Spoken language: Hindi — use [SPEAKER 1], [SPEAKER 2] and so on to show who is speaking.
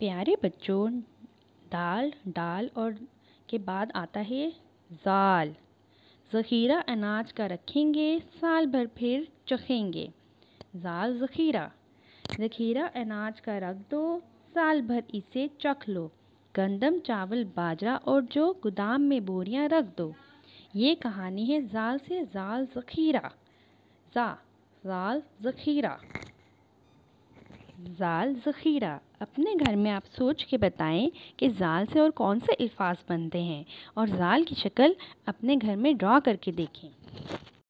[SPEAKER 1] प्यारे
[SPEAKER 2] बच्चों दाल डाल और के बाद आता है जाल ज़ख़ीरा अनाज का रखेंगे साल भर फिर चखेंगे जाल ज़ख़ीरा ज़ख़ीरा अनाज का रख दो साल भर इसे चख लो गंदम चावल बाजरा और जो गोदाम में बोरियां रख दो ये कहानी है जाल से जाल ज़ख़ीरा जा जाल ज़ख़ीरा ज़ाल ज़ख़ीरा अपने घर में आप सोच के बताएं कि ज़ाल से और कौन से अल्फाज बनते हैं और ज़ाल की शक्ल अपने घर में ड्रा करके देखें